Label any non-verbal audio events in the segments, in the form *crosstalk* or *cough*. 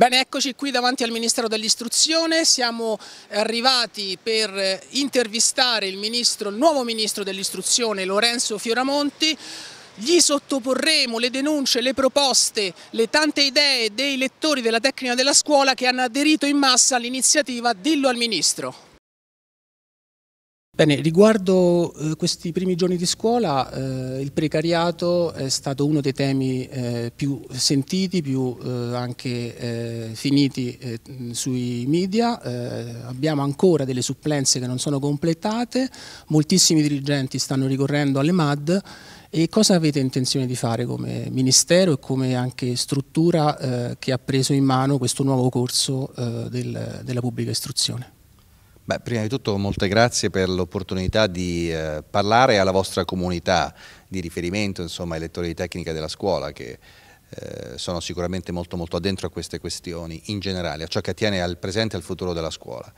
Bene, eccoci qui davanti al Ministero dell'Istruzione, siamo arrivati per intervistare il, ministro, il nuovo Ministro dell'Istruzione Lorenzo Fioramonti gli sottoporremo le denunce, le proposte, le tante idee dei lettori della tecnica della scuola che hanno aderito in massa all'iniziativa Dillo al Ministro. Bene, riguardo eh, questi primi giorni di scuola, eh, il precariato è stato uno dei temi eh, più sentiti, più eh, anche eh, finiti eh, sui media, abbiamo ancora delle supplenze che non sono completate, moltissimi dirigenti stanno ricorrendo alle MAD e cosa avete intenzione di fare come Ministero e come anche struttura che ha preso in mano questo nuovo corso del, della pubblica istruzione? Beh, prima di tutto molte grazie per l'opportunità di eh, parlare alla vostra comunità di riferimento, insomma, ai lettori di tecnica della scuola che eh, sono sicuramente molto, molto addentro a queste questioni in generale, a ciò che attiene al presente e al futuro della scuola.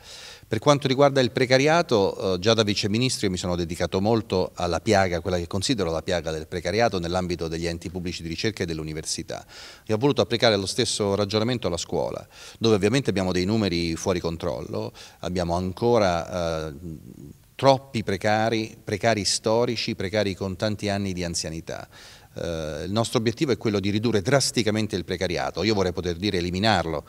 Per quanto riguarda il precariato, eh, già da viceministro mi sono dedicato molto alla piaga, quella che considero la piaga del precariato nell'ambito degli enti pubblici di ricerca e dell'università e ho voluto applicare lo stesso ragionamento alla scuola, dove ovviamente abbiamo dei numeri fuori controllo, abbiamo ancora... Eh, troppi precari, precari storici, precari con tanti anni di anzianità. Eh, il nostro obiettivo è quello di ridurre drasticamente il precariato, io vorrei poter dire eliminarlo,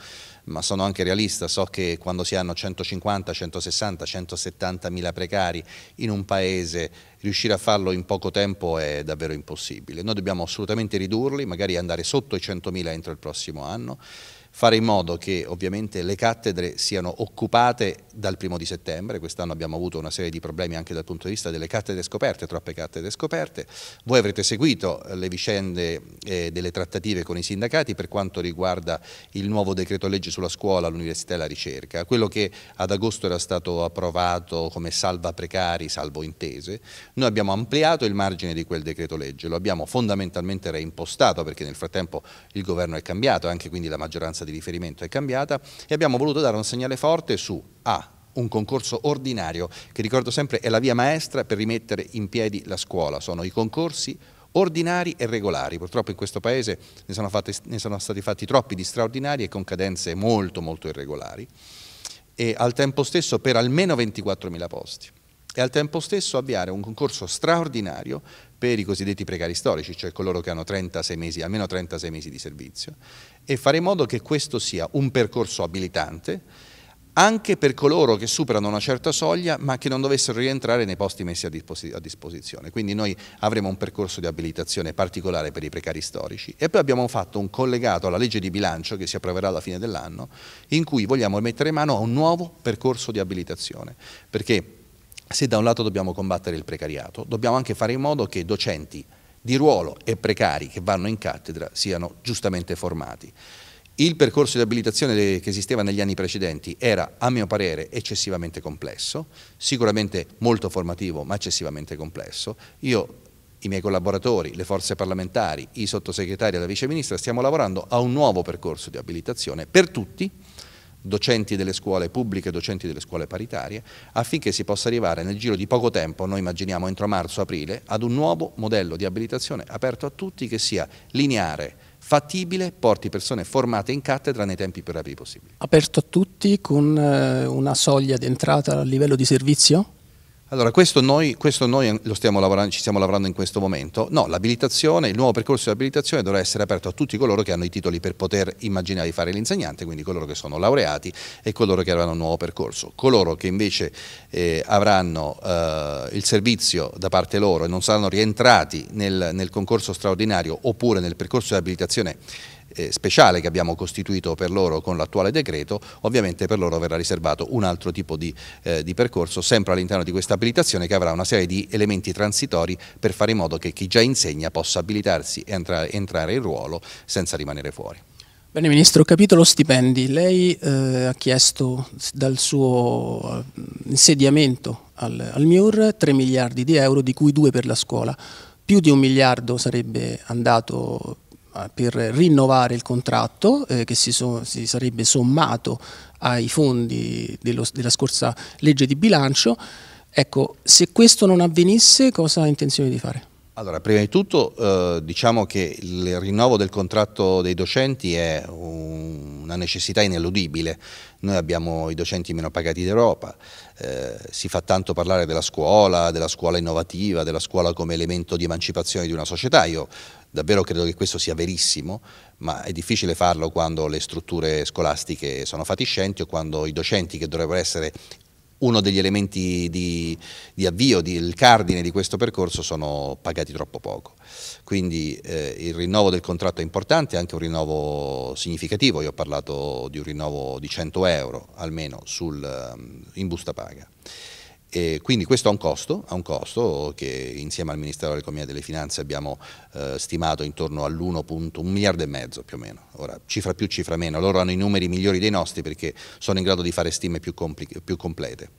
ma sono anche realista, so che quando si hanno 150, 160, 170 mila precari in un paese, riuscire a farlo in poco tempo è davvero impossibile. Noi dobbiamo assolutamente ridurli, magari andare sotto i 100 mila entro il prossimo anno fare in modo che ovviamente le cattedre siano occupate dal primo di settembre, quest'anno abbiamo avuto una serie di problemi anche dal punto di vista delle cattedre scoperte, troppe cattedre scoperte, voi avrete seguito eh, le vicende eh, delle trattative con i sindacati per quanto riguarda il nuovo decreto legge sulla scuola, l'università e la ricerca, quello che ad agosto era stato approvato come salva precari, salvo intese, noi abbiamo ampliato il margine di quel decreto legge, lo abbiamo fondamentalmente reimpostato perché nel frattempo il governo è cambiato e anche quindi la maggioranza di riferimento è cambiata e abbiamo voluto dare un segnale forte su A un concorso ordinario, che ricordo sempre è la via maestra per rimettere in piedi la scuola, sono i concorsi ordinari e regolari. Purtroppo in questo Paese ne sono, fatti, ne sono stati fatti troppi di straordinari e con cadenze molto molto irregolari e al tempo stesso per almeno 24.000 posti e al tempo stesso avviare un concorso straordinario per i cosiddetti precari storici, cioè coloro che hanno 36 mesi, almeno 36 mesi di servizio, e fare in modo che questo sia un percorso abilitante anche per coloro che superano una certa soglia ma che non dovessero rientrare nei posti messi a, disposizione. Quindi noi avremo un percorso di abilitazione particolare per i precari storici e poi abbiamo fatto un collegato alla legge di bilancio che si approverà alla fine dell'anno in cui vogliamo mettere mano a un nuovo percorso di abilitazione perché se da un lato dobbiamo combattere il precariato dobbiamo anche fare in modo che docenti di ruolo e precari che vanno in cattedra siano giustamente formati. Il percorso di abilitazione che esisteva negli anni precedenti era, a mio parere, eccessivamente complesso, sicuramente molto formativo, ma eccessivamente complesso. Io, i miei collaboratori, le forze parlamentari, i sottosegretari e la viceministra stiamo lavorando a un nuovo percorso di abilitazione per tutti, docenti delle scuole pubbliche e docenti delle scuole paritarie, affinché si possa arrivare nel giro di poco tempo, noi immaginiamo entro marzo-aprile, ad un nuovo modello di abilitazione aperto a tutti che sia lineare, fattibile, porti persone formate in cattedra nei tempi più rapidi possibili. Aperto a tutti con eh, una soglia di entrata a livello di servizio? Allora, questo noi, questo noi stiamo lavorando, ci stiamo lavorando in questo momento. No, l'abilitazione, il nuovo percorso di abilitazione dovrà essere aperto a tutti coloro che hanno i titoli per poter immaginare di fare l'insegnante, quindi coloro che sono laureati e coloro che avranno un nuovo percorso. Coloro che invece eh, avranno eh, il servizio da parte loro e non saranno rientrati nel, nel concorso straordinario oppure nel percorso di abilitazione eh, speciale che abbiamo costituito per loro con l'attuale decreto, ovviamente per loro verrà riservato un altro tipo di, eh, di percorso sempre all'interno di questa abilitazione che avrà una serie di elementi transitori per fare in modo che chi già insegna possa abilitarsi e entra entrare in ruolo senza rimanere fuori. Bene Ministro, capitolo stipendi. Lei eh, ha chiesto dal suo eh, insediamento al, al MIUR 3 miliardi di euro, di cui 2 per la scuola. Più di un miliardo sarebbe andato eh, per rinnovare il contratto eh, che si, so, si, sarebbe sommato ai fondi dello, della scorsa legge di bilancio. Ecco, se questo non avvenisse cosa ha intenzione di fare? Allora, prima di tutto eh, diciamo che il rinnovo del contratto dei docenti è un, una necessità ineludibile. Noi abbiamo i docenti meno pagati d'Europa, eh, si fa tanto parlare della scuola, della scuola innovativa, della scuola come elemento di emancipazione di una società. Io davvero credo che questo sia verissimo, ma è difficile farlo quando le strutture scolastiche sono fatiscenti o quando i docenti che dovrebbero essere uno degli elementi di, di avvio, il cardine di questo percorso sono pagati troppo poco. Quindi eh, il rinnovo del contratto è importante, è anche un rinnovo significativo, io ho parlato di un rinnovo di 100 euro almeno sul, ehm, in busta paga. E quindi questo ha un costo, ha un costo che insieme al Ministero dell'Economia e delle Finanze abbiamo eh, stimato intorno all'1.1 miliardo e mezzo più o meno. Ora, cifra più, cifra meno. Loro hanno i numeri migliori dei nostri perché sono in grado di fare stime più, più complete.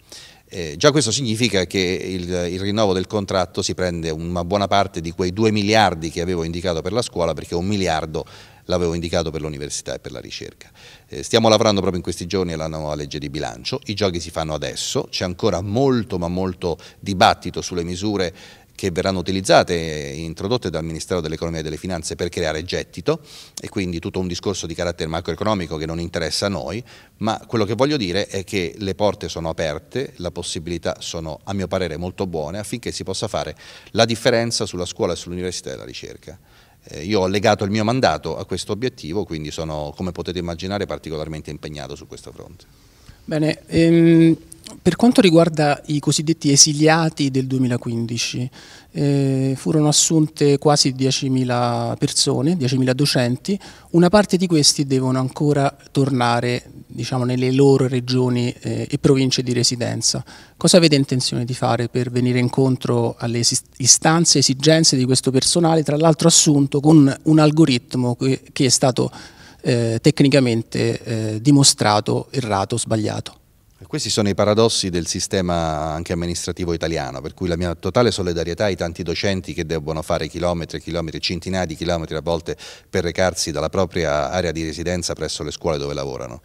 Eh, già questo significa che il, il, rinnovo del contratto si prende una buona parte di quei 2 miliardi che avevo indicato per la scuola perché un miliardo l'avevo indicato per l'università e per la ricerca. Eh, stiamo lavorando proprio in questi giorni alla nuova legge di bilancio, i giochi si fanno adesso, c'è ancora molto ma molto dibattito sulle misure che verranno utilizzate e eh, introdotte dal Ministero dell'Economia e delle Finanze per creare gettito e quindi tutto un discorso di carattere macroeconomico che non interessa a noi, ma quello che voglio dire è che le porte sono aperte, le possibilità sono a mio parere molto buone affinché si possa fare la differenza sulla scuola, e sull'università e la ricerca. Eh, io ho legato il mio mandato a questo obiettivo, quindi sono, come potete immaginare, particolarmente impegnato su questo fronte. Bene, ehm, per quanto riguarda i cosiddetti esiliati del 2015, eh, furono assunte quasi 10.000 persone, 10.000 docenti, una parte di questi devono ancora tornare diciamo, nelle loro regioni eh, e province di residenza. Cosa avete intenzione di fare per venire incontro alle istanze, e esigenze di questo personale, tra l'altro assunto con un algoritmo che, che è stato eh, tecnicamente eh, dimostrato errato, sbagliato? Questi sono i paradossi del sistema anche amministrativo italiano, per cui la mia totale solidarietà ai tanti docenti che devono fare chilometri e chilometri, centinaia di chilometri a volte per recarsi dalla propria area di residenza presso le scuole dove lavorano.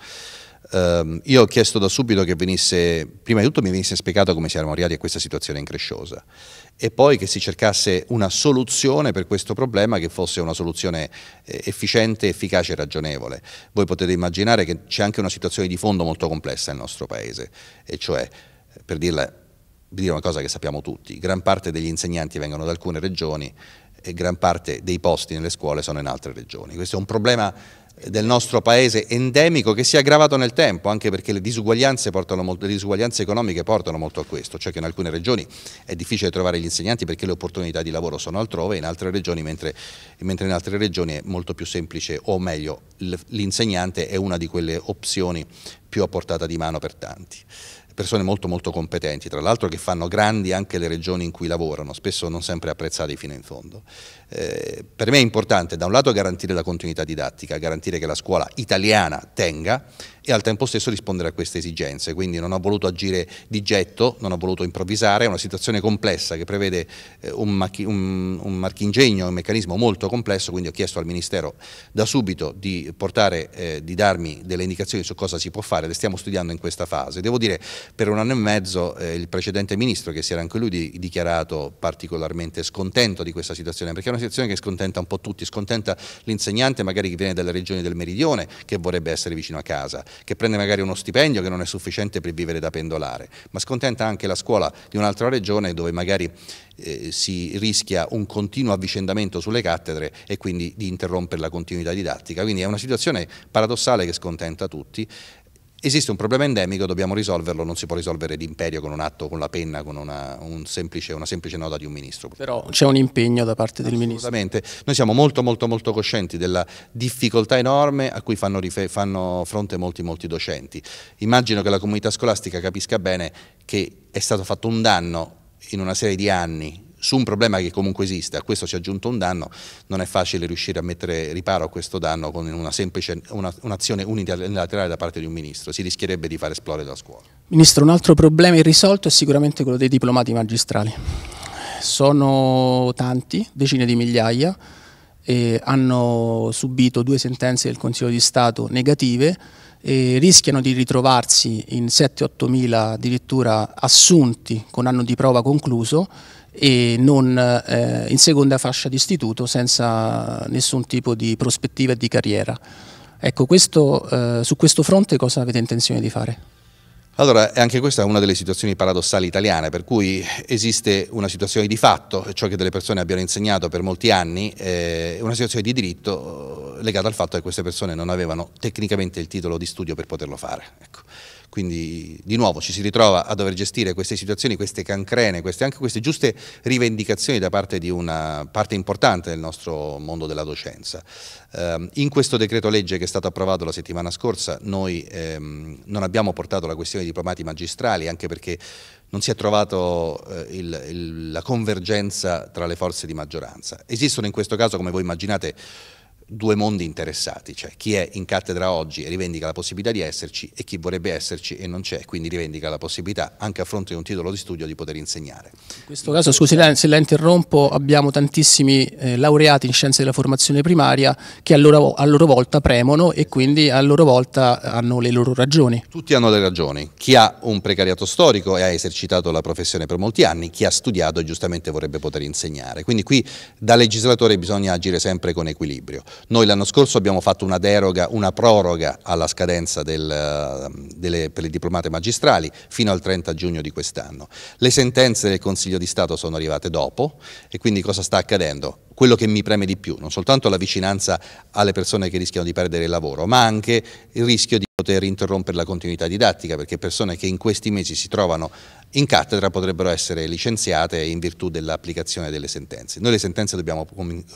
Uh, io ho chiesto da subito che venisse, prima di tutto mi venisse spiegato come siamo arrivati a questa situazione incresciosa e poi che si cercasse una soluzione per questo problema che fosse una soluzione eh, efficiente, efficace e ragionevole. Voi potete immaginare che c'è anche una situazione di fondo molto complessa nel nostro paese e cioè, per dirla, dire una cosa che sappiamo tutti, gran parte degli insegnanti vengono da alcune regioni e gran parte dei posti nelle scuole sono in altre regioni. Questo è un problema del nostro paese endemico che si è aggravato nel tempo, anche perché le disuguaglianze, molto, le disuguaglianze, economiche portano molto a questo, cioè che in alcune regioni è difficile trovare gli insegnanti perché le opportunità di lavoro sono altrove, in altre regioni, mentre, mentre in altre regioni è molto più semplice, o meglio, l'insegnante è una di quelle opzioni più a portata di mano per tanti persone molto molto competenti, tra l'altro che fanno grandi anche le regioni in cui lavorano, spesso non sempre apprezzate fino in fondo. Eh, per me è importante da un lato garantire la continuità didattica, garantire che la scuola italiana tenga e al tempo stesso rispondere a queste esigenze, quindi non ho voluto agire di getto, non ho voluto improvvisare, è una situazione complessa che prevede eh, un, machi- un, un, marchingegno, un meccanismo molto complesso, quindi ho chiesto al Ministero da subito di, portare, eh, di darmi delle indicazioni su cosa si può fare, le stiamo studiando in questa fase. Devo dire per un anno e mezzo eh, il precedente Ministro, che si era anche lui di- dichiarato particolarmente scontento di questa situazione, perché è una situazione che scontenta un po' tutti, scontenta l'insegnante magari che viene dalle regioni del meridione, che vorrebbe essere vicino a casa, che prende magari uno stipendio che non è sufficiente per vivere da pendolare, ma scontenta anche la scuola di un'altra regione dove magari eh, si rischia un continuo avvicendamento sulle cattedre e quindi di interrompere la continuità didattica. Quindi è una situazione paradossale che scontenta tutti Esiste un problema endemico, dobbiamo risolverlo, non si può risolvere l'imperio con un atto, con la penna, con una, un semplice, una semplice nota di un ministro. Però c'è un impegno da parte del ministro. Assolutamente, noi siamo molto molto molto coscienti della difficoltà enorme a cui fanno, fanno fronte molti molti docenti. Immagino che la comunità scolastica capisca bene che è stato fatto un danno in una serie di anni su un problema che comunque esiste, a questo si è aggiunto un danno, non è facile riuscire a mettere riparo a questo danno con una semplice un'azione unilaterale da parte di un ministro, si rischierebbe di far esplodere la scuola. Ministro, un altro problema irrisolto è sicuramente quello dei diplomati magistrali. Sono tanti, decine di migliaia, e hanno subito due sentenze del Consiglio di Stato negative e rischiano di ritrovarsi in 7-8 mila addirittura assunti con anno di prova concluso e non eh, in seconda fascia di istituto senza nessun tipo di prospettiva di carriera. Ecco, questo, eh, su questo fronte cosa avete intenzione di fare? Allora, anche questa è una delle situazioni paradossali italiane, per cui esiste una situazione di fatto, ciò che delle persone abbiano insegnato per molti anni, eh, una situazione di diritto legata al fatto che queste persone non avevano tecnicamente il titolo di studio per poterlo fare. Ecco. Quindi di nuovo ci si ritrova a dover gestire queste situazioni, queste cancrene, queste, anche queste giuste rivendicazioni da parte di una parte importante del nostro mondo della docenza. Eh, in questo decreto legge che è stato approvato la settimana scorsa noi ehm, non abbiamo portato la questione dei diplomati magistrali anche perché non si è trovato eh, il, il, la convergenza tra le forze di maggioranza. Esistono in questo caso, come voi immaginate, due mondi interessati, cioè chi è in cattedra oggi e rivendica la possibilità di esserci e chi vorrebbe esserci e non c'è, quindi rivendica la possibilità anche a fronte di un titolo di studio di poter insegnare. In questo caso, scusi se la interrompo, abbiamo tantissimi eh, laureati in scienze della formazione primaria che a loro, a loro volta premono e quindi a loro volta hanno le loro ragioni. Tutti hanno le ragioni, chi ha un precariato storico e ha esercitato la professione per molti anni, chi ha studiato e giustamente vorrebbe poter insegnare, quindi qui da legislatore bisogna agire sempre con equilibrio. Noi l'anno scorso abbiamo fatto una deroga, una proroga alla scadenza del, eh, delle, per le diplomate magistrali fino al 30 giugno di quest'anno. Le sentenze del Consiglio di Stato sono arrivate dopo e quindi cosa sta accadendo? quello che mi preme di più, non soltanto la vicinanza alle persone che rischiano di perdere il lavoro, ma anche il rischio di poter interrompere la continuità didattica, perché persone che in questi mesi si trovano in cattedra potrebbero essere licenziate in virtù dell'applicazione delle sentenze. Noi le sentenze dobbiamo,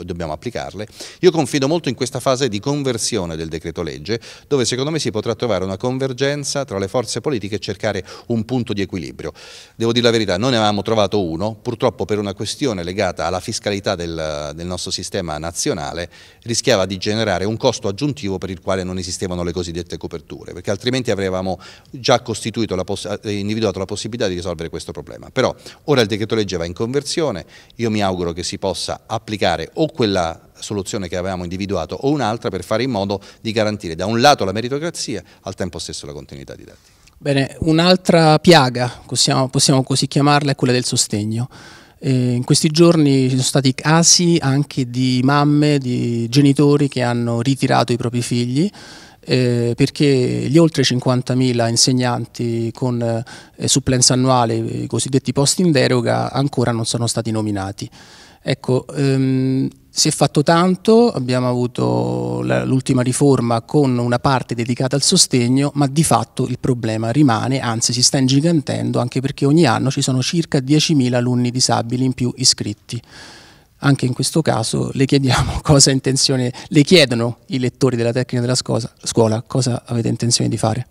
dobbiamo, applicarle. Io confido molto in questa fase di conversione del decreto legge, dove secondo me si potrà trovare una convergenza tra le forze politiche e cercare un punto di equilibrio. Devo dire la verità, non ne avevamo trovato uno, purtroppo per una questione legata alla fiscalità del, del nostro sistema nazionale rischiava di generare un costo aggiuntivo per il quale non esistevano le cosiddette coperture, perché altrimenti avremmo già la eh, individuato la possibilità di risolvere questo problema. Però ora il decreto legge va in conversione, io mi auguro che si possa applicare o quella soluzione che avevamo individuato o un'altra per fare in modo di garantire da un lato la meritocrazia al tempo stesso la continuità didattica. Bene, un'altra piaga, possiamo, possiamo così chiamarla, è quella del sostegno. Eh, in questi giorni ci sono stati casi anche di mamme, di genitori che hanno ritirato i propri figli eh, perché gli oltre 50.000 insegnanti con eh, supplenza annuale, i cosiddetti posti in deroga, ancora non sono stati nominati. Ecco, ehm, si è fatto tanto, abbiamo avuto l'ultima riforma con una parte dedicata al sostegno, ma di fatto il problema rimane, anzi si sta ingigantendo anche perché ogni anno ci sono circa 10.000 alunni disabili in più iscritti. Anche in questo caso le chiediamo *laughs* cosa intenzione, le chiedono i lettori della tecnica della scuola cosa avete intenzione di fare.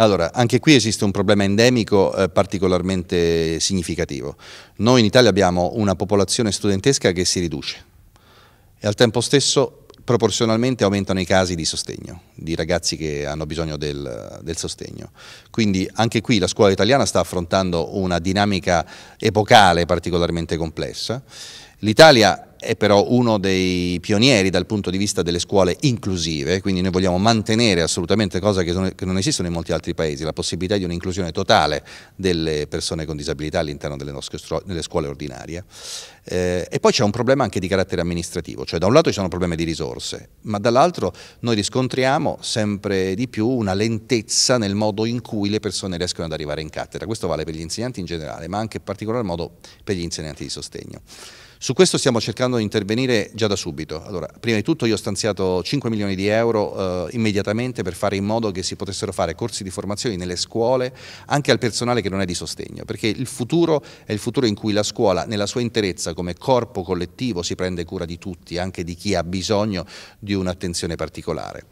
Allora, anche qui esiste un problema endemico eh, particolarmente significativo. Noi in Italia abbiamo una popolazione studentesca che si riduce e al tempo stesso proporzionalmente aumentano i casi di sostegno, di ragazzi che hanno bisogno del, del, sostegno. Quindi anche qui la scuola italiana sta affrontando una dinamica epocale particolarmente complessa. L'Italia è però uno dei pionieri dal punto di vista delle scuole inclusive, quindi noi vogliamo mantenere assolutamente cose che, sono, che non esistono in molti altri paesi, la possibilità di un'inclusione totale delle persone con disabilità all'interno delle, nostre, delle scuole ordinarie. Eh, e poi c'è un problema anche di carattere amministrativo, cioè da un lato ci sono problemi di risorse, ma dall'altro noi riscontriamo sempre di più una lentezza nel modo in cui le persone riescono ad arrivare in cattedra. Questo vale per gli insegnanti in generale, ma anche in particolar modo per gli insegnanti di sostegno. Su questo stiamo cercando di intervenire già da subito. Allora, prima di tutto io ho stanziato 5 milioni di euro eh, immediatamente per fare in modo che si potessero fare corsi di formazione nelle scuole anche al personale che non è di sostegno, perché il futuro è il futuro in cui la scuola nella sua interezza come corpo collettivo si prende cura di tutti, anche di chi ha bisogno di un'attenzione particolare.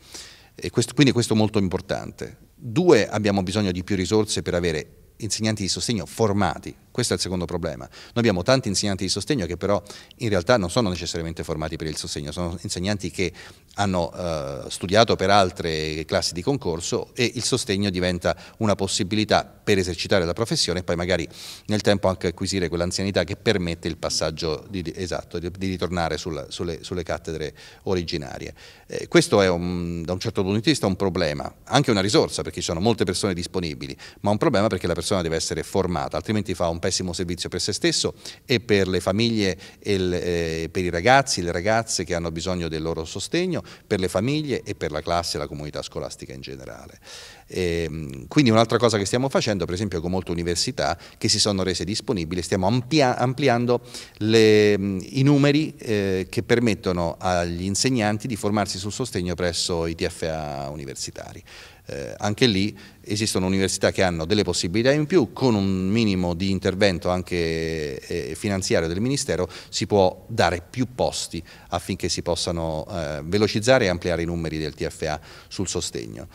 Questo, quindi questo è molto importante. Due, abbiamo bisogno di più risorse per avere insegnanti di sostegno formati, questo è il secondo problema. Noi abbiamo tanti insegnanti di sostegno che però in realtà non sono necessariamente formati per il sostegno, sono insegnanti che hanno eh, studiato per altre classi di concorso e il sostegno diventa una possibilità per esercitare la professione e poi magari nel tempo anche acquisire quell'anzianità che permette il passaggio di, esatto, di, di ritornare sulla, sulle, sulle, cattedre originarie. Eh, questo è un, da un certo punto di vista un problema, anche una risorsa perché ci sono molte persone disponibili, ma un problema perché la persona deve essere formata, altrimenti fa un pezzo pessimo servizio per se stesso e per le famiglie e eh, per i ragazzi, e le ragazze che hanno bisogno del loro sostegno, per le famiglie e per la classe e la comunità scolastica in generale. E, ehm, quindi un'altra cosa che stiamo facendo, per esempio con molte università che si sono rese disponibili, stiamo amplia ampliando le, mm, i numeri eh, che permettono agli insegnanti di formarsi sul sostegno presso i TFA universitari eh, anche lì esistono università che hanno delle possibilità in più, con un minimo di intervento anche eh, finanziario del Ministero si può dare più posti affinché si possano eh, velocizzare e ampliare i numeri del TFA sul sostegno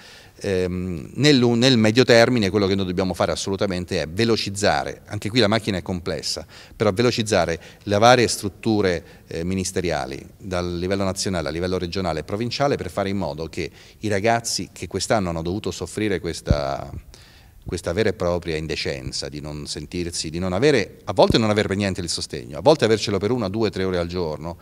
ehm, nel, nel medio termine quello che noi dobbiamo fare assolutamente è velocizzare, anche qui la macchina è complessa, però velocizzare le varie strutture eh, ministeriali dal livello nazionale a livello regionale e provinciale per fare in modo che i ragazzi che quest'anno hanno dovuto soffrire questa, questa vera e propria indecenza di non sentirsi, di non avere, a volte non avere per niente il sostegno, a volte avercelo per una, due, tre ore al giorno,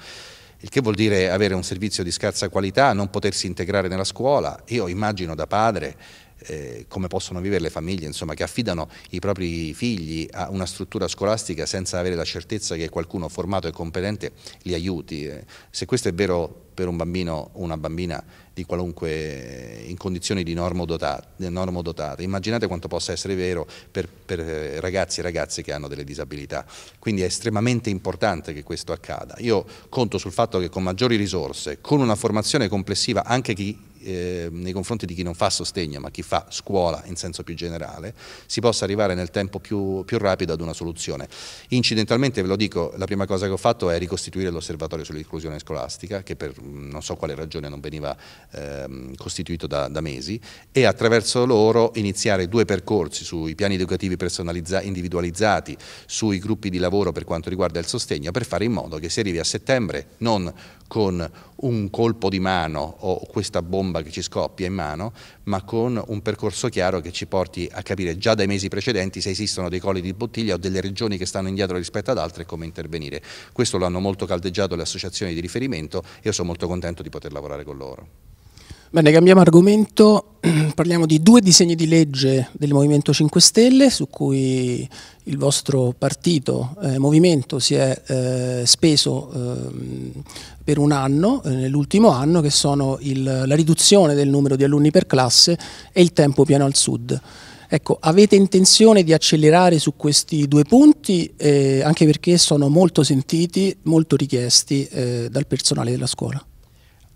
il che vuol dire avere un servizio di scarsa qualità, non potersi integrare nella scuola. Io immagino da padre eh, come possono vivere le famiglie insomma, che affidano i propri figli a una struttura scolastica senza avere la certezza che qualcuno formato e competente li aiuti. Eh, se questo è vero per un bambino o una bambina di qualunque eh, in condizioni di dotate. Immaginate quanto possa essere vero per, per eh, ragazzi e ragazze che hanno delle disabilità. Quindi è estremamente importante che questo accada. Io conto sul fatto che con maggiori risorse, con una formazione complessiva anche chi Ehm, nei confronti di chi non fa sostegno ma chi fa scuola in senso più generale, si possa arrivare nel tempo più, più rapido ad una soluzione. Incidentalmente, ve lo dico, la prima cosa che ho fatto è ricostituire l'osservatorio sull'inclusione scolastica, che per non so quale ragione non veniva eh, costituito da, da, mesi, e attraverso loro iniziare due percorsi sui piani educativi individualizzati, sui gruppi di lavoro per quanto riguarda il sostegno, per fare in modo che si arrivi a settembre non con un colpo di mano o questa bomba che ci scoppia in mano, ma con un percorso chiaro che ci porti a capire già dai mesi precedenti se esistono dei colli di bottiglia o delle regioni che stanno indietro rispetto ad altre e come intervenire. Questo lo hanno molto caldeggiato le associazioni di riferimento e io sono molto contento di poter lavorare con loro. Bene, cambiamo argomento, *clears throat* parliamo di due disegni di legge del Movimento 5 Stelle su cui il vostro partito, eh, Movimento, si è eh, speso eh, per un anno, eh, nell'ultimo anno, che sono il, la riduzione del numero di alunni per classe e il tempo pieno al sud. Ecco, avete intenzione di accelerare su questi due punti, eh, anche perché sono molto sentiti, molto richiesti eh, dal personale della scuola?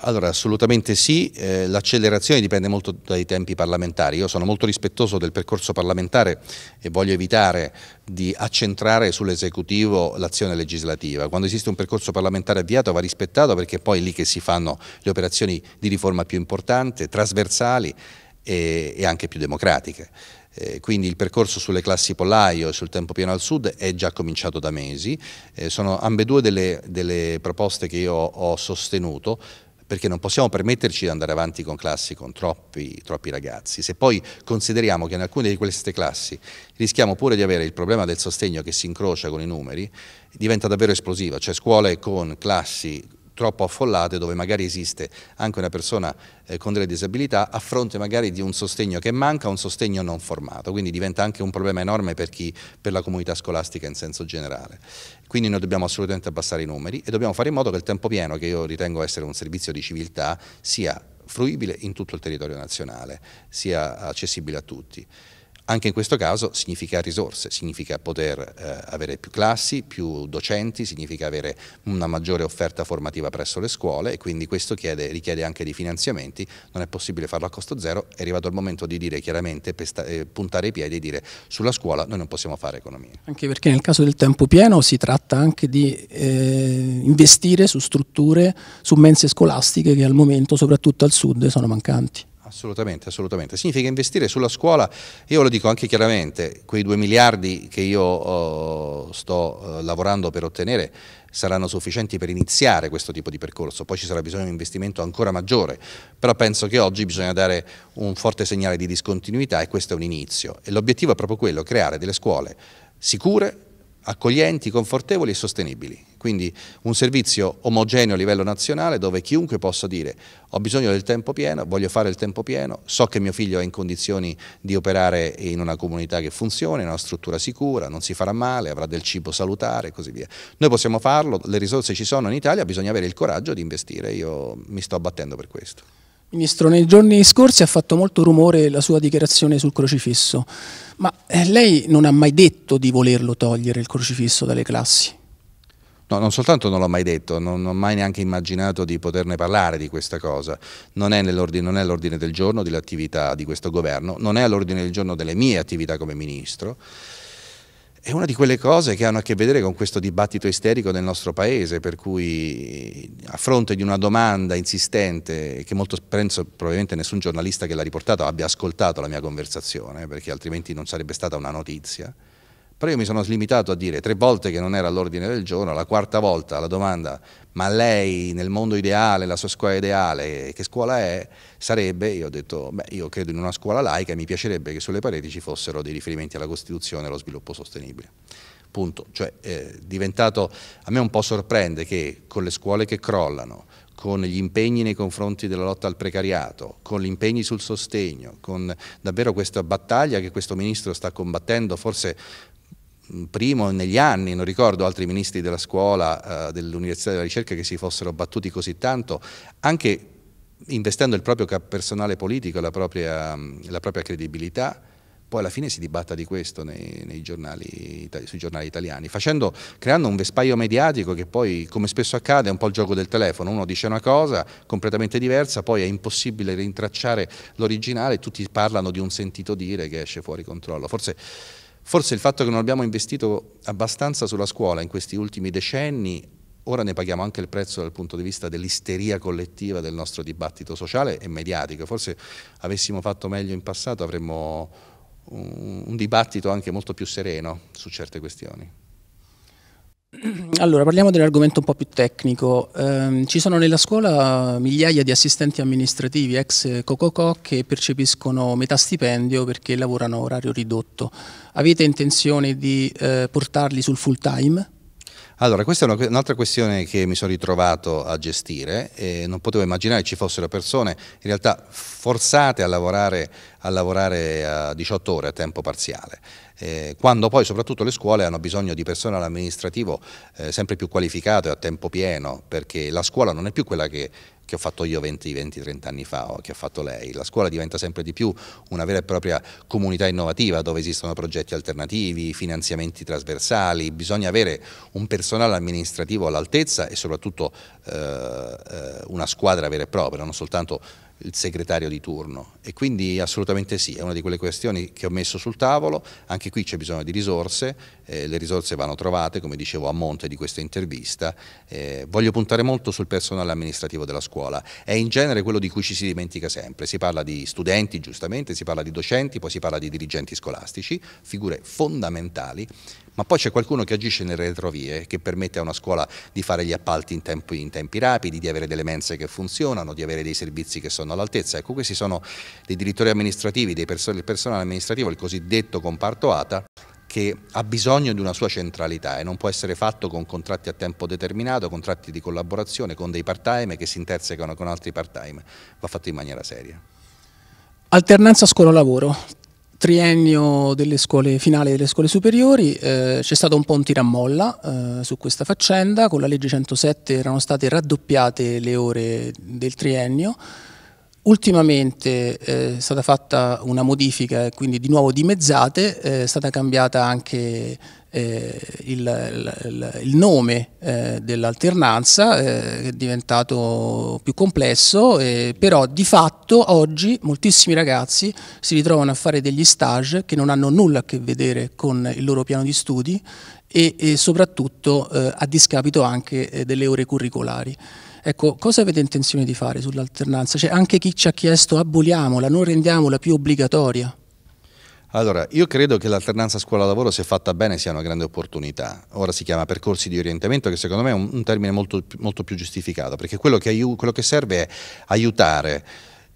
Allora, assolutamente sì, eh, l'accelerazione dipende molto dai tempi parlamentari. Io sono molto rispettoso del percorso parlamentare e voglio evitare di accentrare sull'esecutivo l'azione legislativa. Quando esiste un percorso parlamentare avviato va rispettato perché poi è lì che si fanno le operazioni di riforma più importanti, trasversali e, e anche più democratiche. Eh, quindi il percorso sulle classi pollaio e sul tempo pieno al sud è già cominciato da mesi, eh, sono ambedue delle, delle proposte che io ho sostenuto perché non possiamo permetterci di andare avanti con classi con troppi, troppi, ragazzi. Se poi consideriamo che in alcune di queste classi rischiamo pure di avere il problema del sostegno che si incrocia con i numeri, diventa davvero esplosiva, cioè scuole con classi troppo affollate dove magari esiste anche una persona eh, con delle disabilità a fronte magari di un sostegno che manca, un sostegno non formato, quindi diventa anche un problema enorme per, chi, per la comunità scolastica in senso generale. Quindi noi dobbiamo assolutamente abbassare i numeri e dobbiamo fare in modo che il tempo pieno, che io ritengo essere un servizio di civiltà, sia fruibile in tutto il territorio nazionale, sia accessibile a tutti. Anche in questo caso significa risorse, significa poter eh, avere più classi, più docenti, significa avere una maggiore offerta formativa presso le scuole e quindi questo chiede, richiede anche dei finanziamenti, non è possibile farlo a costo zero, è arrivato il momento di dire chiaramente, pesta, eh, puntare i piedi e dire sulla scuola noi non possiamo fare economia. Anche perché nel caso del tempo pieno si tratta anche di eh, investire su strutture, su mense scolastiche che al momento soprattutto al sud sono mancanti. Assolutamente, assolutamente. Significa investire sulla scuola, io lo dico anche chiaramente, quei 2 miliardi che io oh, sto eh, lavorando per ottenere saranno sufficienti per iniziare questo tipo di percorso, poi ci sarà bisogno di un investimento ancora maggiore, però penso che oggi bisogna dare un forte segnale di discontinuità e questo è un inizio e l'obiettivo è proprio quello, creare delle scuole sicure, accoglienti, confortevoli e sostenibili. Quindi un servizio omogeneo a livello nazionale dove chiunque possa dire ho bisogno del tempo pieno, voglio fare il tempo pieno, so che mio figlio è in condizioni di operare in una comunità che funziona, in una struttura sicura, non si farà male, avrà del cibo salutare e così via. Noi possiamo farlo, le risorse ci sono in Italia, bisogna avere il coraggio di investire, io mi sto battendo per questo. Ministro, nei giorni scorsi ha fatto molto rumore la sua dichiarazione sul crocifisso, ma eh, lei non ha mai detto di volerlo togliere il crocifisso dalle classi? No, non soltanto non l'ho mai detto, non, non, ho mai neanche immaginato di poterne parlare di questa cosa. Non è all'ordine del giorno dell'attività di questo governo, non è all'ordine del giorno delle mie attività come ministro è una di quelle cose che hanno a che vedere con questo dibattito isterico del nostro paese, per cui a fronte di una domanda insistente, che molto penso probabilmente nessun giornalista che l'ha riportato abbia ascoltato la mia conversazione, perché altrimenti non sarebbe stata una notizia, però io mi sono limitato a dire tre volte che non era all'ordine del giorno, la quarta volta la domanda ma lei nel mondo ideale, la sua scuola ideale, che scuola è? Sarebbe, io ho detto, beh io credo in una scuola laica e mi piacerebbe che sulle pareti ci fossero dei riferimenti alla Costituzione e allo sviluppo sostenibile. Punto. Cioè, eh, diventato, a me un po' sorprende che con le scuole che crollano, con gli impegni nei confronti della lotta al precariato, con gli impegni sul sostegno, con davvero questa battaglia che questo ministro sta combattendo, forse primo negli anni, non ricordo altri ministri della scuola, eh, dell'università della ricerca che si fossero battuti così tanto, anche investendo il proprio personale politico, la propria, la propria credibilità, poi alla fine si dibatta di questo nei, nei giornali, sui giornali italiani, facendo, creando un vespaio mediatico che poi, come spesso accade, è un po' il gioco del telefono, uno dice una cosa completamente diversa, poi è impossibile rintracciare l'originale, tutti parlano di un sentito dire che esce fuori controllo. Forse Forse il fatto che non abbiamo investito abbastanza sulla scuola in questi ultimi decenni, ora ne paghiamo anche il prezzo dal punto di vista dell'isteria collettiva del nostro dibattito sociale e mediatico. Forse avessimo fatto meglio in passato avremmo un, dibattito anche molto più sereno su certe questioni. Allora, parliamo dell'argomento un po' più tecnico. Eh, ci sono nella scuola migliaia di assistenti amministrativi ex Cococò che percepiscono metà stipendio perché lavorano a orario ridotto. Avete intenzione di eh, portarli sul full time? Allora, questa è un'altra questione che mi sono ritrovato a gestire e non potevo immaginare ci fossero persone in realtà forzate a lavorare a, lavorare a 18 ore a tempo parziale eh, quando poi soprattutto le scuole hanno bisogno di personale amministrativo eh, sempre più qualificato e a tempo pieno, perché la scuola non è più quella che che ho fatto io 20, 20, 30 anni fa o che ha fatto lei. La scuola diventa sempre di più una vera e propria comunità innovativa dove esistono progetti alternativi, finanziamenti trasversali, bisogna avere un personale amministrativo all'altezza e soprattutto eh, eh una squadra vera e propria, non soltanto il segretario di turno e quindi assolutamente sì, è una di quelle questioni che ho messo sul tavolo, anche qui c'è bisogno di risorse, eh, le risorse vanno trovate come dicevo a monte di questa intervista, eh, voglio puntare molto sul personale amministrativo della scuola, è in genere quello di cui ci si dimentica sempre, si parla di studenti giustamente, si parla di docenti, poi si parla di dirigenti scolastici, figure fondamentali, ma poi c'è qualcuno che agisce nelle retrovie, che permette a una scuola di fare gli appalti in tempi, in tempi rapidi, di avere delle mense che funzionano, di avere dei servizi che sono sono all'altezza. Ecco, questi sono dei direttori amministrativi, del person personale amministrativo, il cosiddetto comparto ATA, che ha bisogno di una sua centralità e non può essere fatto con contratti a tempo determinato, contratti di collaborazione, con dei part-time che si intersecano con altri part-time, va fatto in maniera seria. Alternanza scuola-lavoro, triennio delle scuole finali delle scuole superiori, eh, c'è stato un po' un tiramolla eh, su questa faccenda, con la legge 107 erano state raddoppiate le ore del triennio, Ultimamente eh, è stata fatta una modifica, quindi di nuovo dimezzate, eh, è stata cambiata anche eh, il, il, il, nome eh, dell'alternanza eh, è diventato più complesso, però di fatto oggi moltissimi ragazzi si ritrovano a fare degli stage che non hanno nulla a che vedere con il loro piano di studi e, e soprattutto eh, a discapito anche delle ore curricolari. Ecco, cosa avete intenzione di fare sull'alternanza? Cioè, anche chi ci ha chiesto aboliamola, non rendiamola più obbligatoria. Allora, io credo che l'alternanza scuola-lavoro, se fatta bene, sia una grande opportunità. Ora si chiama percorsi di orientamento, che secondo me è un, termine molto, molto più giustificato, perché quello che, quello che serve è aiutare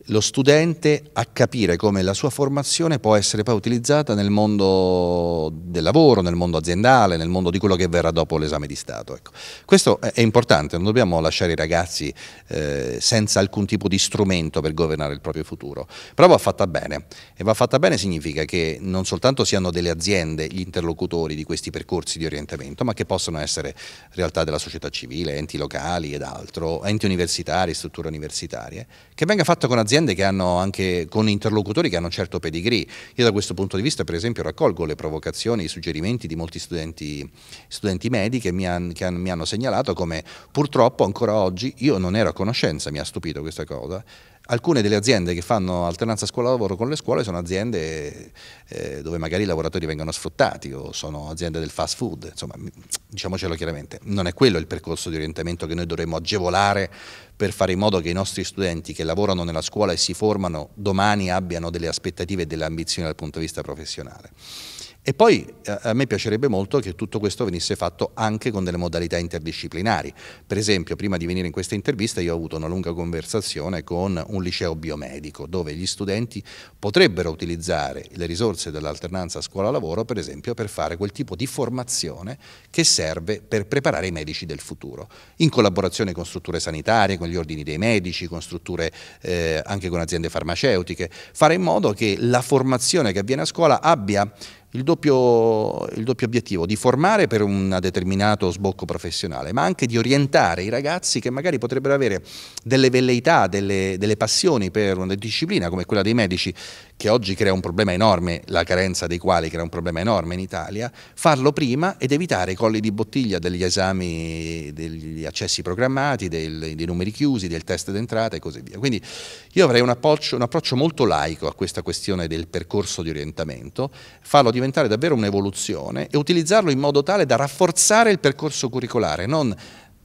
lo studente a capire come la sua formazione può essere poi utilizzata nel mondo del lavoro, nel mondo aziendale, nel mondo di quello che verrà dopo l'esame di Stato. Ecco. Questo è importante, non dobbiamo lasciare i ragazzi eh, senza alcun tipo di strumento per governare il proprio futuro, però va fatta bene e va fatta bene significa che non soltanto siano delle aziende gli interlocutori di questi percorsi di orientamento, ma che possano essere realtà della società civile, enti locali ed altro, enti universitari, strutture universitarie, che venga fatto con aziende aziende che hanno anche con interlocutori che hanno un certo pedigree. Io da questo punto di vista, per esempio, raccolgo le provocazioni, i suggerimenti di molti studenti, studenti medi che mi, han, che han, mi hanno segnalato come purtroppo ancora oggi, io non ero a conoscenza, mi ha stupito questa cosa, alcune delle aziende che fanno alternanza scuola-lavoro con le scuole sono aziende eh, dove magari i lavoratori vengono sfruttati o sono aziende del fast food, insomma diciamocelo chiaramente, non è quello il percorso di orientamento che noi dovremmo agevolare per fare in modo che i nostri studenti che lavorano nella scuola e si formano domani abbiano delle aspettative e delle ambizioni dal punto di vista professionale. E poi eh, a me piacerebbe molto che tutto questo venisse fatto anche con delle modalità interdisciplinari. Per esempio, prima di venire in questa intervista io ho avuto una lunga conversazione con un liceo biomedico dove gli studenti potrebbero utilizzare le risorse dell'alternanza scuola-lavoro, per esempio, per fare quel tipo di formazione che serve per preparare i medici del futuro, in collaborazione con strutture sanitarie, con gli ordini dei medici, con strutture eh, anche con aziende farmaceutiche, fare in modo che la formazione che avviene a scuola abbia il doppio, il doppio, obiettivo di formare per un determinato sbocco professionale, ma anche di orientare i ragazzi che magari potrebbero avere delle velleità, delle, delle passioni per una disciplina come quella dei medici, che oggi crea un problema enorme, la carenza dei quali crea un problema enorme in Italia, farlo prima ed evitare i colli di bottiglia degli esami, degli accessi programmati, dei, dei numeri chiusi, del test d'entrata e così via. Quindi io avrei un approccio, un approccio molto laico a questa questione del percorso di orientamento, farlo di diventare davvero un'evoluzione e utilizzarlo in modo tale da rafforzare il percorso curricolare, non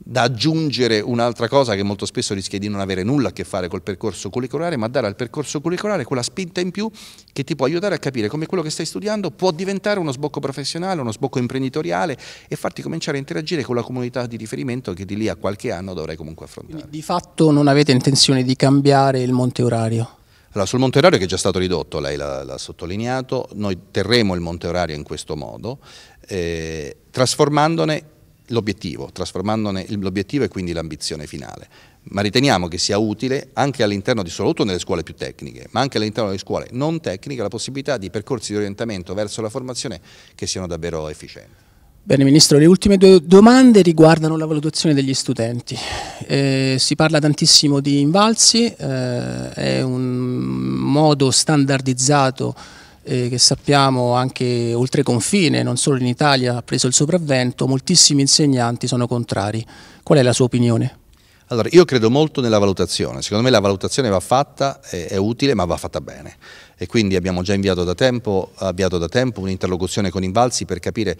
da aggiungere un'altra cosa che molto spesso rischia di non avere nulla a che fare col percorso curricolare, ma dare al percorso curricolare quella spinta in più che ti può aiutare a capire come quello che stai studiando può diventare uno sbocco professionale, uno sbocco imprenditoriale e farti cominciare a interagire con la comunità di riferimento che di lì a qualche anno dovrai comunque affrontare. Quindi, di fatto non avete intenzione di cambiare il monte orario? Allora, sul monte orario che è già stato ridotto, lei l'ha, sottolineato, noi terremo il monte orario in questo modo, eh, trasformandone l'obiettivo, trasformandone l'obiettivo e quindi l'ambizione finale, ma riteniamo che sia utile anche all'interno di soprattutto nelle scuole più tecniche, ma anche all'interno delle scuole non tecniche, la possibilità di percorsi di orientamento verso la formazione che siano davvero efficienti. Bene Ministro, le ultime due domande riguardano la valutazione degli studenti. Eh, si parla tantissimo di invalsi, eh, è un modo standardizzato eh, che sappiamo anche oltre confine, non solo in Italia ha preso il sopravvento, moltissimi insegnanti sono contrari. Qual è la sua opinione? Allora, io credo molto nella valutazione, secondo me la valutazione va fatta, è, è utile ma va fatta bene e quindi abbiamo già inviato da tempo, da tempo un'interlocuzione con Invalsi per capire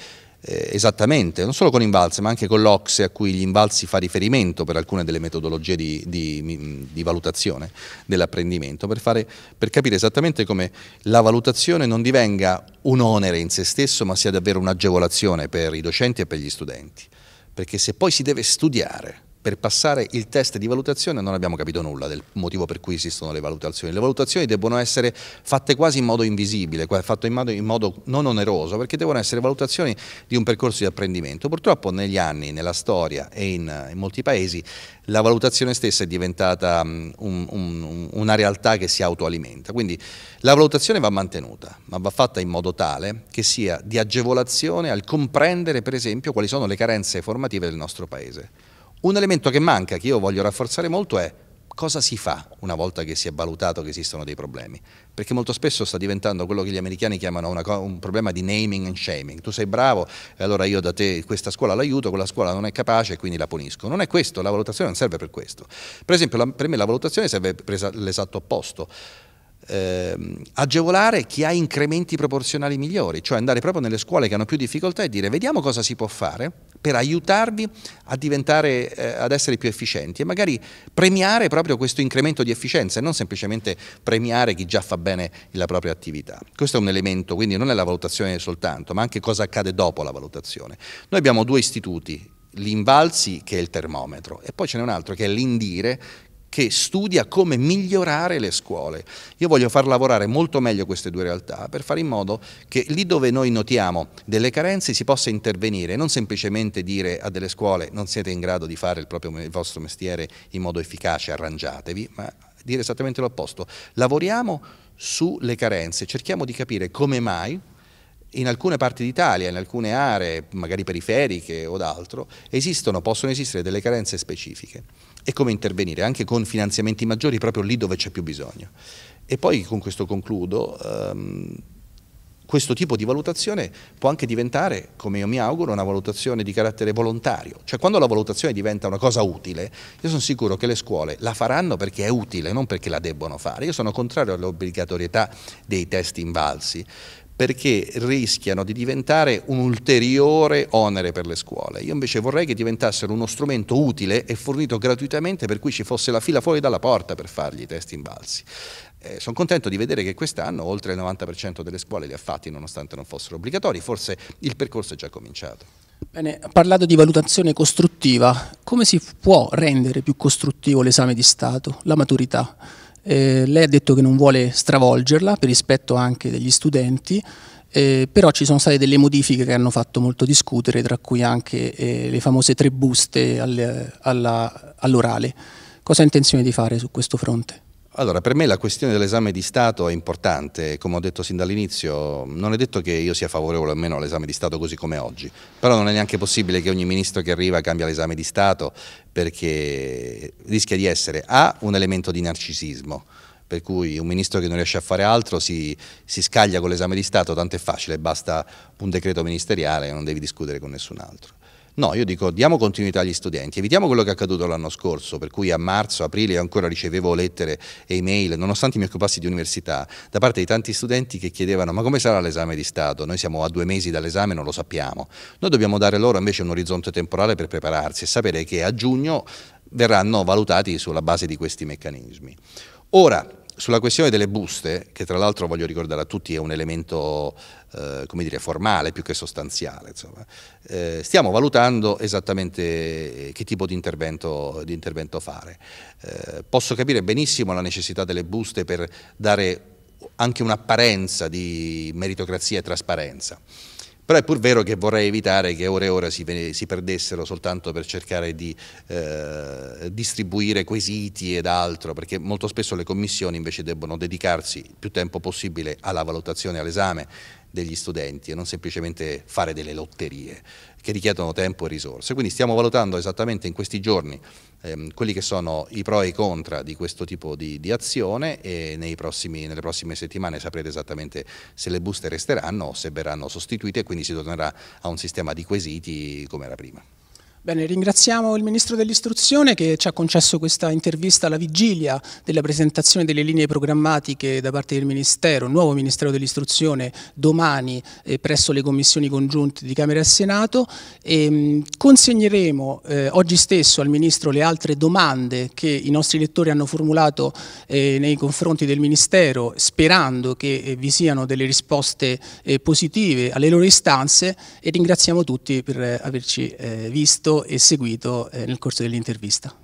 eh, esattamente, non solo con Invalse ma anche con l'Ocse a cui gli Invalsi fa riferimento per alcune delle metodologie di, di, mm, di valutazione dell'apprendimento, per, per capire esattamente come la valutazione non divenga un onere in se stesso ma sia davvero un'agevolazione per i docenti e per gli studenti, perché se poi si deve studiare per passare il test di valutazione non abbiamo capito nulla del motivo per cui esistono le valutazioni. Le valutazioni devono essere fatte quasi in modo invisibile, fatte in modo, in modo non oneroso, perché devono essere valutazioni di un percorso di apprendimento. Purtroppo negli anni, nella storia e in, in molti paesi, la valutazione stessa è diventata um, un, una realtà che si autoalimenta. Quindi la valutazione va mantenuta, ma va fatta in modo tale che sia di agevolazione al comprendere, per esempio, quali sono le carenze formative del nostro Paese. Un elemento che manca, che io voglio rafforzare molto, è cosa si fa una volta che si è valutato che esistono dei problemi? Perché molto spesso sta diventando quello che gli americani chiamano un problema di naming and shaming. Tu sei bravo, e allora io da te questa scuola l'aiuto, quella scuola non è capace e quindi la punisco. Non è questo, la valutazione non serve per questo. Per esempio, la, per me la valutazione serve per l'esatto opposto ehm, agevolare chi ha incrementi proporzionali migliori, cioè andare proprio nelle scuole che hanno più difficoltà e dire vediamo cosa si può fare per aiutarvi a diventare, eh, ad essere più efficienti e magari premiare proprio questo incremento di efficienza e non semplicemente premiare chi già fa bene la propria attività. Questo è un elemento, quindi non è la valutazione soltanto, ma anche cosa accade dopo la valutazione. Noi abbiamo due istituti, l'Invalsi che è il termometro e poi ce n'è un altro che è l'Indire che studia come migliorare le scuole. Io voglio far lavorare molto meglio queste due realtà per fare in modo che lì dove noi notiamo delle carenze si possa intervenire, non semplicemente dire a delle scuole non siete in grado di fare il, proprio, il vostro mestiere in modo efficace, arrangiatevi, ma dire esattamente l'opposto. Lavoriamo sulle carenze, cerchiamo di capire come mai in alcune parti d'Italia, in alcune aree, magari periferiche o d'altro, esistono, possono esistere delle carenze specifiche e come intervenire anche con finanziamenti maggiori proprio lì dove c'è più bisogno. E poi con questo concludo, ehm, questo tipo di valutazione può anche diventare, come io mi auguro, una valutazione di carattere volontario. Cioè quando la valutazione diventa una cosa utile, io sono sicuro che le scuole la faranno perché è utile, non perché la debbono fare. Io sono contrario all'obbligatorietà dei test invalsi, perché rischiano di diventare un ulteriore onere per le scuole. Io invece vorrei che diventassero uno strumento utile e fornito gratuitamente per cui ci fosse la fila fuori dalla porta per fargli i test invalsi. Eh, sono contento di vedere che quest'anno oltre il 90% delle scuole li ha fatti nonostante non fossero obbligatori, forse il percorso è già cominciato. Bene, ha parlato di valutazione costruttiva, come si può rendere più costruttivo l'esame di Stato, la maturità? Eh, lei ha detto che non vuole stravolgerla per rispetto anche degli studenti, eh, però ci sono state delle modifiche che hanno fatto molto discutere, tra cui anche eh, le famose tre buste al, all'orale. Cosa ha intenzione di fare su questo fronte? Allora, per me la questione dell'esame di Stato è importante, come ho detto sin dall'inizio, non è detto che io sia favorevole o meno all'esame di Stato così come oggi, però non è neanche possibile che ogni ministro che arriva cambia l'esame di Stato perché rischia di essere A, un elemento di narcisismo, per cui un ministro che non riesce a fare altro si, si scaglia con l'esame di Stato, tanto è facile, basta un decreto ministeriale e non devi discutere con nessun altro. No, io dico diamo continuità agli studenti, evitiamo quello che è accaduto l'anno scorso, per cui a marzo, aprile ancora ricevevo lettere e email, nonostante mi occupassi di università, da parte di tanti studenti che chiedevano ma come sarà l'esame di Stato? Noi siamo a due mesi dall'esame, non lo sappiamo. Noi dobbiamo dare loro invece un orizzonte temporale per prepararsi e sapere che a giugno verranno valutati sulla base di questi meccanismi. Ora, sulla questione delle buste, che tra l'altro voglio ricordare a tutti è un elemento eh, dire, formale più che sostanziale, eh, stiamo valutando esattamente eh, che tipo di intervento, di intervento fare. Eh, posso capire benissimo la necessità delle buste per dare anche un'apparenza di meritocrazia e trasparenza. Però è pur vero che vorrei evitare che ore e ore si, si perdessero soltanto per cercare di eh, distribuire quesiti ed altro, perché molto spesso le commissioni invece debbono dedicarsi il più tempo possibile alla valutazione, all'esame degli studenti e non semplicemente fare delle lotterie che richiedono tempo e risorse. Quindi stiamo valutando esattamente in questi giorni ehm, quelli che sono i pro e i contra di questo tipo di, di azione e prossimi, nelle prossime settimane saprete esattamente se le buste resteranno o se verranno sostituite e quindi si tornerà a un sistema di quesiti come era prima. Bene, ringraziamo il Ministro dell'Istruzione che ci ha concesso questa intervista alla vigilia della presentazione delle linee programmatiche da parte del Ministero, nuovo Ministero dell'Istruzione, domani eh, presso le commissioni congiunte di Camera e Senato. E, ehm, mh, consegneremo eh, oggi stesso al Ministro le altre domande che i nostri lettori hanno formulato eh, nei confronti del Ministero, sperando che eh, vi siano delle risposte eh, positive alle loro istanze e ringraziamo tutti per eh, averci visto e seguito eh, nel corso dell'intervista.